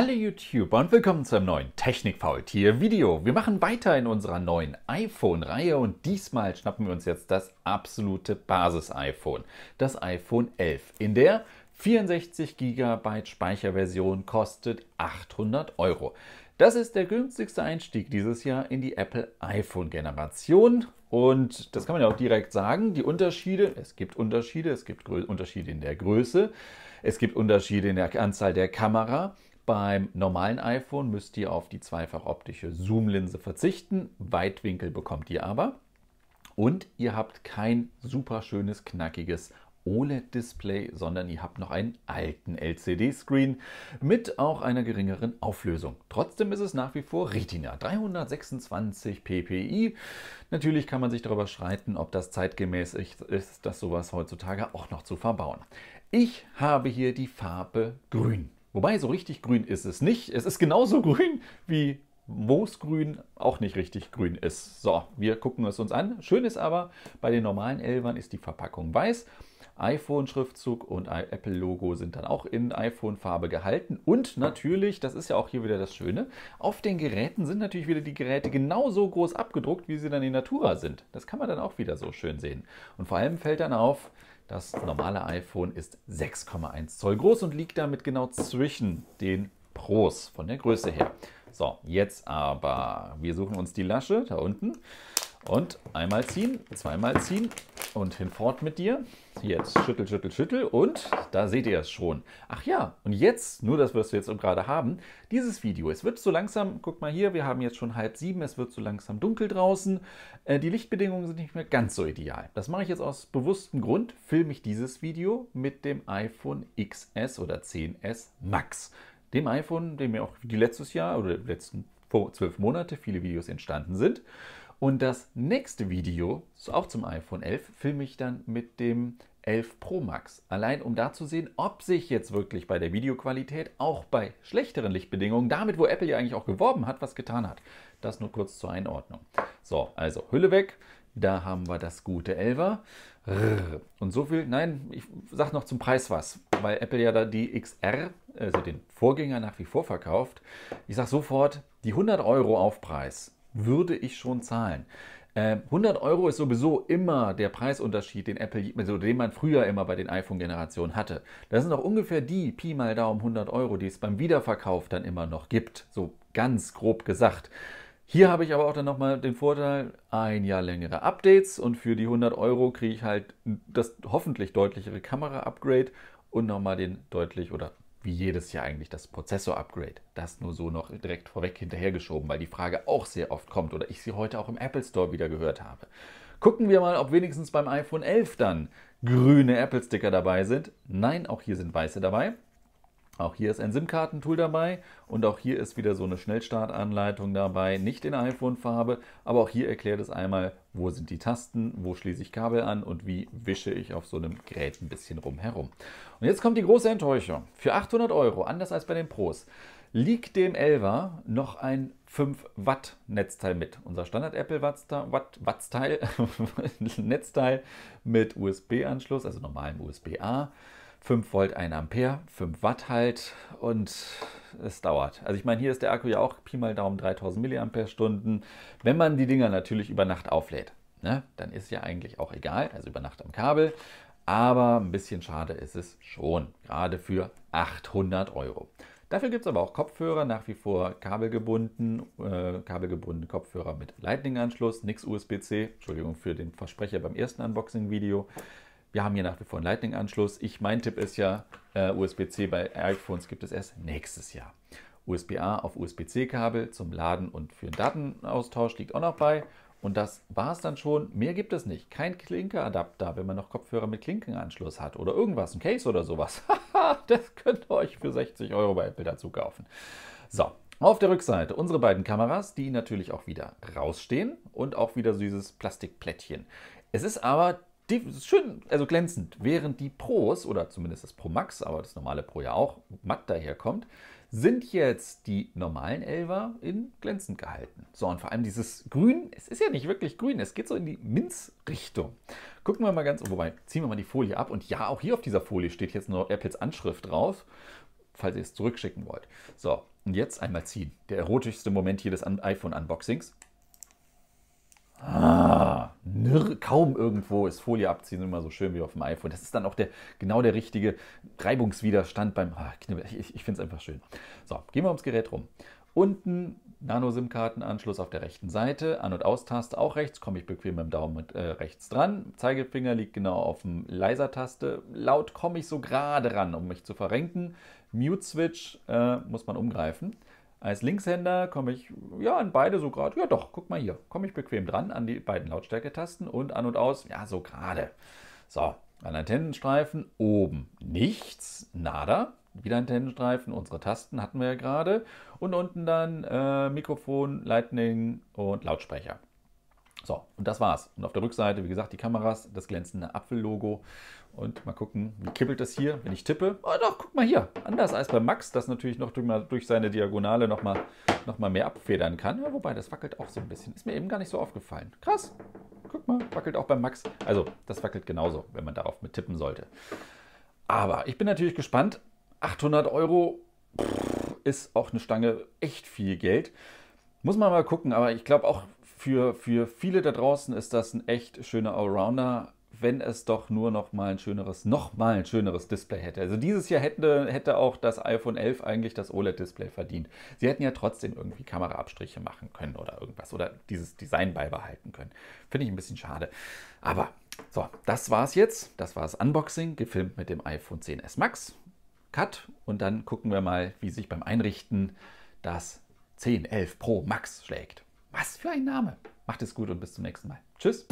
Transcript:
Hallo YouTuber und willkommen zu einem neuen Technik-Faultier-Video. Wir machen weiter in unserer neuen iPhone-Reihe und diesmal schnappen wir uns jetzt das absolute Basis-iPhone, das iPhone 11. In der 64 GB Speicherversion kostet 800 Euro. Das ist der günstigste Einstieg dieses Jahr in die Apple iPhone-Generation. Und das kann man ja auch direkt sagen, die Unterschiede, es gibt Unterschiede, es gibt Unterschiede in der Größe, es gibt Unterschiede in der Anzahl der Kamera beim normalen iPhone müsst ihr auf die zweifach optische Zoomlinse verzichten, Weitwinkel bekommt ihr aber. Und ihr habt kein super schönes, knackiges OLED-Display, sondern ihr habt noch einen alten LCD-Screen mit auch einer geringeren Auflösung. Trotzdem ist es nach wie vor Retina 326 ppi. Natürlich kann man sich darüber streiten, ob das zeitgemäß ist, dass sowas heutzutage auch noch zu verbauen. Ich habe hier die Farbe Grün. Wobei, so richtig grün ist es nicht. Es ist genauso grün wie Moosgrün auch nicht richtig grün ist. So, wir gucken es uns an. Schön ist aber, bei den normalen Elvern ist die Verpackung weiß. iPhone-Schriftzug und Apple-Logo sind dann auch in iPhone-Farbe gehalten. Und natürlich, das ist ja auch hier wieder das Schöne, auf den Geräten sind natürlich wieder die Geräte genauso groß abgedruckt, wie sie dann in Natura sind. Das kann man dann auch wieder so schön sehen. Und vor allem fällt dann auf, das normale iPhone ist 6,1 Zoll groß und liegt damit genau zwischen den Pros von der Größe her. So, jetzt aber, wir suchen uns die Lasche da unten. Und einmal ziehen, zweimal ziehen und hinfort mit dir. Jetzt schüttel, schüttel, schüttel und da seht ihr es schon. Ach ja, und jetzt, nur das wirst du jetzt gerade haben, dieses Video. Es wird so langsam, guck mal hier, wir haben jetzt schon halb sieben, es wird so langsam dunkel draußen. Äh, die Lichtbedingungen sind nicht mehr ganz so ideal. Das mache ich jetzt aus bewusstem Grund, filme ich dieses Video mit dem iPhone XS oder 10S Max. Dem iPhone, dem mir auch die letztes Jahr oder letzten zwölf Monate viele Videos entstanden sind. Und das nächste Video, auch zum iPhone 11, filme ich dann mit dem 11 Pro Max. Allein um da zu sehen, ob sich jetzt wirklich bei der Videoqualität auch bei schlechteren Lichtbedingungen, damit wo Apple ja eigentlich auch geworben hat, was getan hat. Das nur kurz zur Einordnung. So, also Hülle weg. Da haben wir das gute 11er. Und so viel, nein, ich sag noch zum Preis was, weil Apple ja da die XR, also den Vorgänger nach wie vor verkauft. Ich sag sofort, die 100 Euro Aufpreis würde ich schon zahlen. 100 ähm, Euro ist sowieso immer der Preisunterschied, den Apple, also den man früher immer bei den iPhone-Generationen hatte. Das sind auch ungefähr die Pi mal Daumen 100 Euro, die es beim Wiederverkauf dann immer noch gibt. So ganz grob gesagt. Hier habe ich aber auch dann nochmal den Vorteil, ein Jahr längere Updates und für die 100 Euro kriege ich halt das hoffentlich deutlichere Kamera-Upgrade und nochmal den deutlich oder wie jedes Jahr eigentlich das Prozessor-Upgrade. Das nur so noch direkt vorweg hinterhergeschoben, weil die Frage auch sehr oft kommt oder ich sie heute auch im Apple Store wieder gehört habe. Gucken wir mal, ob wenigstens beim iPhone 11 dann grüne Apple-Sticker dabei sind. Nein, auch hier sind weiße dabei. Auch hier ist ein SIM-Kartentool dabei und auch hier ist wieder so eine Schnellstartanleitung dabei, nicht in iPhone-Farbe, aber auch hier erklärt es einmal, wo sind die Tasten, wo schließe ich Kabel an und wie wische ich auf so einem Gerät ein bisschen rumherum. Und jetzt kommt die große Enttäuschung. Für 800 Euro, anders als bei den Pros, liegt dem Elva noch ein 5 Watt Netzteil mit. Unser Standard Apple Wattsteil, Netzteil mit USB-Anschluss, also normalem USB-A 5 Volt 1 Ampere, 5 Watt halt und es dauert. Also ich meine, hier ist der Akku ja auch Pi mal Daumen 3000 mAh. Wenn man die Dinger natürlich über Nacht auflädt, ne, dann ist ja eigentlich auch egal, also über Nacht am Kabel. Aber ein bisschen schade ist es schon, gerade für 800 Euro. Dafür gibt es aber auch Kopfhörer, nach wie vor kabelgebunden, äh, kabelgebundene Kopfhörer mit Lightning-Anschluss, nix USB-C, Entschuldigung für den Versprecher beim ersten Unboxing-Video. Wir haben hier nach wie vor einen Lightning-Anschluss. Ich, mein Tipp ist ja, äh, USB-C bei iPhones gibt es erst nächstes Jahr. USB-A auf USB-C-Kabel zum Laden und für den Datenaustausch liegt auch noch bei. Und das war es dann schon. Mehr gibt es nicht. Kein Klinkeadapter, wenn man noch Kopfhörer mit Klinkenanschluss hat oder irgendwas, ein Case oder sowas. das könnt ihr euch für 60 Euro bei Apple dazu kaufen. So, auf der Rückseite unsere beiden Kameras, die natürlich auch wieder rausstehen und auch wieder süßes Plastikplättchen. Es ist aber die, schön, also glänzend, während die Pros oder zumindest das Pro Max, aber das normale Pro ja auch, matt daherkommt, sind jetzt die normalen Elver in glänzend gehalten. So, und vor allem dieses Grün, es ist ja nicht wirklich grün, es geht so in die Minz-Richtung. Gucken wir mal ganz, wobei, ziehen wir mal die Folie ab. Und ja, auch hier auf dieser Folie steht jetzt nur Apples Anschrift drauf, falls ihr es zurückschicken wollt. So, und jetzt einmal ziehen. Der erotischste Moment hier des iPhone-Unboxings. Ah kaum irgendwo ist Folie abziehen immer so schön wie auf dem iPhone. Das ist dann auch der, genau der richtige Reibungswiderstand beim ah, Knibbel. Ich, ich finde es einfach schön. So, gehen wir ums Gerät rum. Unten Nano-SIM-Kartenanschluss auf der rechten Seite, An- und Aus-Taste auch rechts, komme ich bequem mit dem Daumen mit, äh, rechts dran. Zeigefinger liegt genau auf dem Leiser-Taste. Laut komme ich so gerade ran, um mich zu verrenken. Mute-Switch äh, muss man umgreifen. Als Linkshänder komme ich ja an beide so gerade. Ja doch, guck mal hier. Komme ich bequem dran an die beiden Lautstärketasten und an und aus. Ja, so gerade. So, an Antennenstreifen oben nichts, nada. Wieder Antennenstreifen, unsere Tasten hatten wir ja gerade. Und unten dann äh, Mikrofon, Lightning und Lautsprecher. So, und das war's. Und auf der Rückseite, wie gesagt, die Kameras, das glänzende Apfellogo. Und mal gucken, wie kippelt das hier, wenn ich tippe. Oh doch, guck mal hier. Anders als bei Max, das natürlich noch durch, seine Diagonale nochmal noch mal mehr abfedern kann. Ja, wobei, das wackelt auch so ein bisschen. Ist mir eben gar nicht so aufgefallen. Krass. Guck mal, wackelt auch bei Max. Also, das wackelt genauso, wenn man darauf mit tippen sollte. Aber ich bin natürlich gespannt. 800 Euro pff, ist auch eine Stange echt viel Geld. Muss man mal gucken, aber ich glaube auch, für, für viele da draußen ist das ein echt schöner Allrounder, wenn es doch nur noch mal ein schöneres, noch mal ein schöneres Display hätte. Also dieses Jahr hätte, hätte auch das iPhone 11 eigentlich das OLED-Display verdient. Sie hätten ja trotzdem irgendwie Kameraabstriche machen können oder irgendwas oder dieses Design beibehalten können. Finde ich ein bisschen schade. Aber so, das war's jetzt. Das war das Unboxing, gefilmt mit dem iPhone 10s Max. Cut und dann gucken wir mal, wie sich beim Einrichten das 10, 11 Pro Max schlägt. Was für ein Name. Macht es gut und bis zum nächsten Mal. Tschüss.